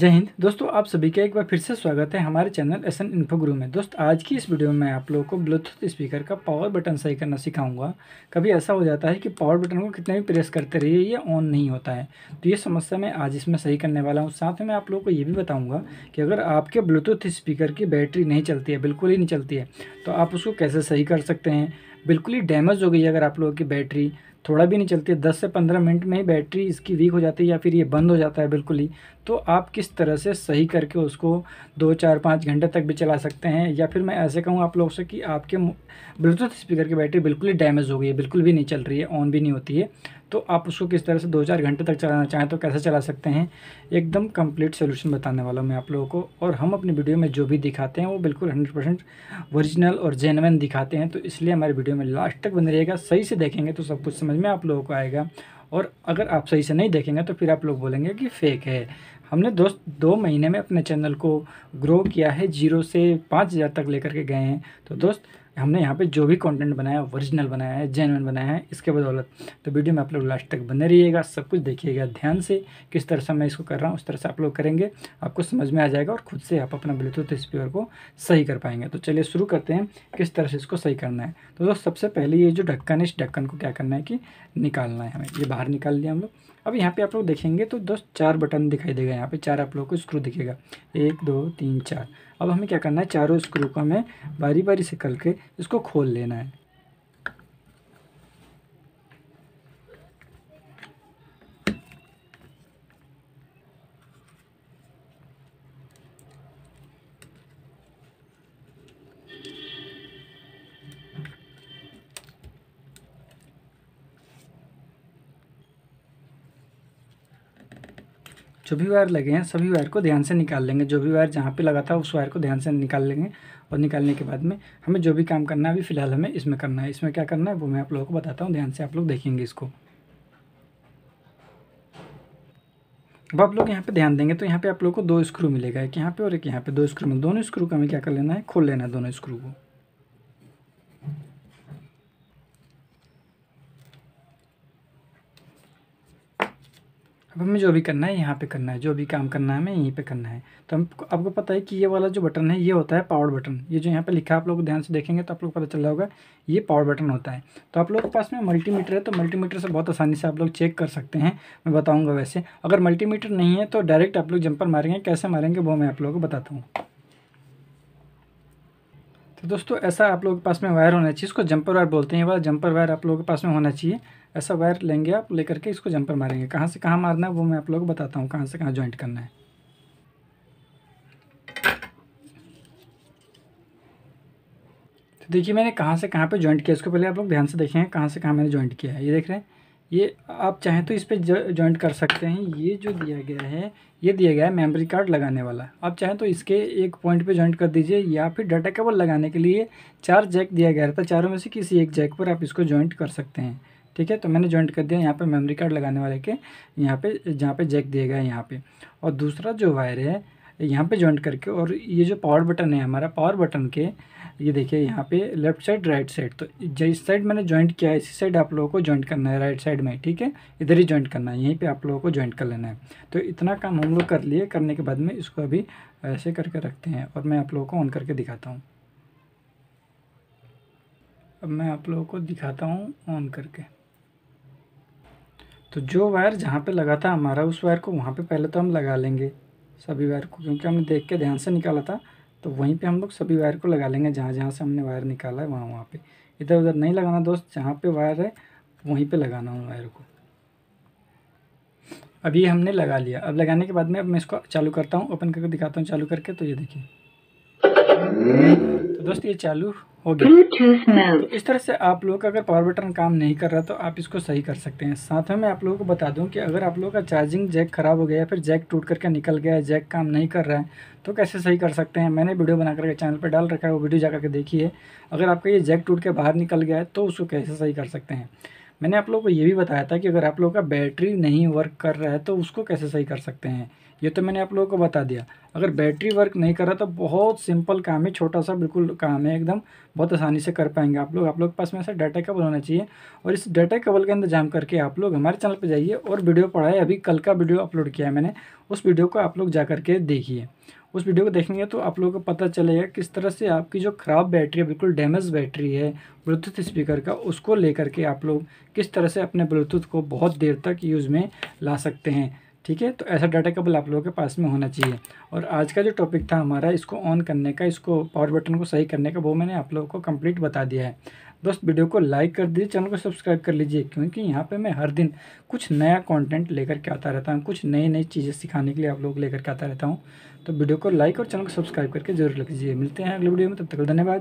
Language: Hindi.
जय हिंद दोस्तों आप सभी का एक बार फिर से स्वागत है हमारे चैनल एस एन इन्फो ग्रू में दोस्त आज की इस वीडियो में मैं आप लोगों को ब्लूटूथ स्पीकर का पावर बटन सही करना सिखाऊंगा कभी ऐसा हो जाता है कि पावर बटन को कितना भी प्रेस करते रहिए ये ऑन नहीं होता है तो ये समस्या मैं आज इसमें सही करने वाला हूँ साथ में मैं आप लोगों को ये भी बताऊँगा कि अगर आपके ब्लूटूथ स्पीकर की बैटरी नहीं चलती है बिल्कुल ही नहीं चलती है तो आप उसको कैसे सही कर सकते हैं बिल्कुल ही डैमेज हो गई है अगर आप लोगों की बैटरी थोड़ा भी नहीं चलती दस से पंद्रह मिनट में ही बैटरी इसकी वीक हो जाती है या फिर ये बंद हो जाता है बिल्कुल ही तो आप किस तरह से सही करके उसको दो चार पाँच घंटे तक भी चला सकते हैं या फिर मैं ऐसे कहूँ आप लोगों से कि आपके ब्लूटूथ स्पीकर की बैटरी बिल्कुल ही डैमेज हो गई है बिल्कुल भी नहीं चल रही है ऑन भी नहीं होती है तो आप उसको किस तरह से दो चार घंटे तक चलाना चाहें तो कैसे चला सकते हैं एकदम कंप्लीट सोल्यूशन बताने वाला मैं आप लोगों को और हम अपनी वीडियो में जो भी दिखाते हैं वो बिल्कुल हंड्रेड परसेंट ओरिजिनल और जेनवन दिखाते हैं तो इसलिए हमारे वीडियो में लास्ट तक बन रहेगा सही से देखेंगे तो सब कुछ समझ में आप लोगों को आएगा और अगर आप सही से नहीं देखेंगे तो फिर आप लोग बोलेंगे कि फेक है हमने दोस्त दो महीने में अपने चैनल को ग्रो किया है जीरो से पाँच हज़ार तक लेकर के गए हैं तो दोस्त हमने यहाँ पे जो भी कंटेंट बनाया है ओरिजिनल बनाया है जेनवन बनाया है इसके बदौलत तो वीडियो में आप लोग लास्ट तक बने रहिएगा सब कुछ देखिएगा ध्यान से किस तरह से मैं इसको कर रहा हूँ उस तरह से आप लोग करेंगे आपको समझ में आ जाएगा और खुद से आप अपना ब्लूटूथ स्पीकर को सही कर पाएंगे तो चलिए शुरू करते हैं किस तरह से इसको सही करना है तो दोस्तों सबसे पहले ये जो ढक्कन है इस ढक्कन को क्या करना है कि निकालना है हमें ये बाहर निकाल लिया हम लोग अब यहाँ पे आप लोग देखेंगे तो दोस्त चार बटन दिखाई देगा यहाँ पे चार आप लोग को स्क्रू दिखेगा एक दो तीन चार अब हमें क्या करना है चारों स्क्रू को हमें बारी बारी से करके इसको खोल लेना है जो भी वायर लगे हैं सभी वायर को ध्यान से निकाल लेंगे जो भी वायर जहाँ पे लगा था उस वायर को ध्यान से निकाल लेंगे और निकालने के बाद में हमें जो भी काम करना है अभी फ़िलहाल हमें इसमें करना है इसमें क्या करना है वो मैं आप लोगों को बताता हूँ ध्यान से आप लोग देखेंगे इसको अब आप लोग यहाँ पे ध्यान देंगे तो यहाँ पे आप लोग को दो स्क्रू मिलेगा एक यहाँ पे और एक यहाँ पे दो स्क्रू मिले दोनों स्क्रू का हमें क्या कर लेना है खोल लेना है दोनों स्क्रू को अब हमें जो भी करना है यहाँ पे करना है जो भी काम करना है हमें यहीं पे करना है तो हम आपको पता है कि ये वाला जो बटन है ये होता है पावर बटन ये जो यहाँ पे लिखा है आप लोग ध्यान से देखेंगे तो आप लोग पता चल रहा होगा ये पावर बटन होता है तो आप लोगों के पास में मल्टीमीटर है तो मल्टीमीटर से बहुत आसानी से आप लोग चेक कर सकते हैं मैं बताऊँगा वैसे अगर मल्टीमीटर नहीं है तो डायरेक्ट आप लोग जंपर मारेंगे कैसे मारेंगे वो मैं आप लोगों को बताता हूँ तो दोस्तों ऐसा आप लोगों के पास में वायर होना चाहिए इसको जंपर वायर बोलते हैं वाला जंपर वायर आप लोगों के पास में होना चाहिए ऐसा वायर लेंगे आप लेकर के इसको जंपर मारेंगे कहाँ से कहाँ मारना है वो मैं आप लोगों को बताता हूँ कहाँ से कहाँ ज्वाइंट करना है तो देखिए मैंने कहाँ से कहाँ पे ज्वाइंट किया इसको पहले आप लोग ध्यान से देखें कहाँ से कहाँ मैंने ज्वाइंट किया है ये देख रहे हैं ये आप चाहें तो इस पर जॉइंट कर सकते हैं ये जो दिया गया है ये दिया गया है मेमोरी कार्ड लगाने वाला आप चाहें तो इसके एक पॉइंट पे जॉइंट कर दीजिए या फिर डाटा केबल लगाने के लिए चार जैक दिया गया रहता चारों में से किसी एक जैक पर आप इसको जॉइंट कर सकते हैं ठीक है तो मैंने जॉइंट कर दिया यहाँ पर मेमोरी कार्ड लगाने वाले के यहाँ पर जहाँ पे जैक दिया गया है यहाँ पर और दूसरा जो वायर है यहाँ पे ज्वाइंट करके और ये जो पावर बटन है हमारा पावर बटन के ये देखिए यहाँ पे लेफ्ट साइड राइट साइड तो जिस साइड मैंने ज्वाइंट किया है इसी साइड आप लोगों को ज्वाइंट करना है राइट साइड में ठीक है इधर ही ज्वाइंट करना है यहीं पे आप लोगों को ज्वाइंट कर लेना है तो इतना काम हम लोग कर लिए करने के बाद में इसको अभी ऐसे करके रखते हैं और मैं आप लोगों को ऑन करके दिखाता हूँ अब मैं आप लोगों को दिखाता हूँ ऑन करके तो जो वायर जहाँ पे लगा था हमारा उस वायर को वहाँ पे पहले तो हम लगा लेंगे सभी वायर को क्योंकि हमने देख के ध्यान से निकाला था तो वहीं पे हम लोग सभी वायर को लगा लेंगे जहाँ जहाँ से हमने वायर निकाला है वहाँ वहाँ पे इधर उधर नहीं लगाना दोस्त जहाँ पे वायर है वहीं पे लगाना उन वायर को अभी हमने लगा लिया अब लगाने के बाद में अब मैं इसको चालू करता हूँ ओपन करके दिखाता हूँ चालू करके तो ये देखिए तो दोस्त ये चालू हो गया तो इस तरह से आप लोग अगर पावर बटन काम नहीं कर रहा तो आप इसको सही कर सकते हैं साथ में मैं आप लोगों को बता दूं कि अगर आप लोगों का चार्जिंग जैक खराब हो गया या फिर जैक टूट करके निकल गया है जैक काम नहीं कर रहा है तो कैसे सही कर सकते हैं मैंने वीडियो बना करके चैनल पर डाल रखा है वो वीडियो जा करके देखिए अगर आपका ये जैक टूट के बाहर निकल गया है तो उसको कैसे सही कर सकते हैं मैंने आप लोगों को ये भी बताया था कि अगर आप लोगों का बैटरी नहीं वर्क कर रहा है तो उसको कैसे सही कर सकते हैं ये तो मैंने आप लोगों को बता दिया अगर बैटरी वर्क नहीं कर रहा तो बहुत सिंपल काम है छोटा सा बिल्कुल काम है एकदम बहुत आसानी से कर पाएंगे आप लोग आप लोग के पास में ऐसा डाटा केबल होना चाहिए और इस डाटा केबल के अंदर जाम करके आप लोग हमारे चैनल पर जाइए और वीडियो पढ़ाए अभी कल का वीडियो अपलोड किया है मैंने उस वीडियो को आप लोग जा करके देखिए उस वीडियो को देखेंगे तो आप लोगों को पता चलेगा किस तरह से आपकी जो ख़राब बैटरी है बिल्कुल डैमेज बैटरी है ब्लूटूथ स्पीकर का उसको लेकर के आप लोग किस तरह से अपने ब्लूटूथ को बहुत देर तक यूज़ में ला सकते हैं ठीक है तो ऐसा डाटा केबल आप लोगों के पास में होना चाहिए और आज का जो टॉपिक था हमारा इसको ऑन करने का इसको पावर बटन को सही करने का वो मैंने आप लोगों को कंप्लीट बता दिया है दोस्त वीडियो को लाइक कर दीजिए चैनल को सब्सक्राइब कर लीजिए क्योंकि यहाँ पे मैं हर दिन कुछ नया कंटेंट लेकर के आता रहता हूँ कुछ नई नई चीज़ें सिखाने के लिए आप लोग लेकर के आता रहता हूँ तो वीडियो को लाइक और चैनल को सब्सक्राइब करके जरूर लग लीजिए मिलते हैं अगले वीडियो में तब तक धन्यवाद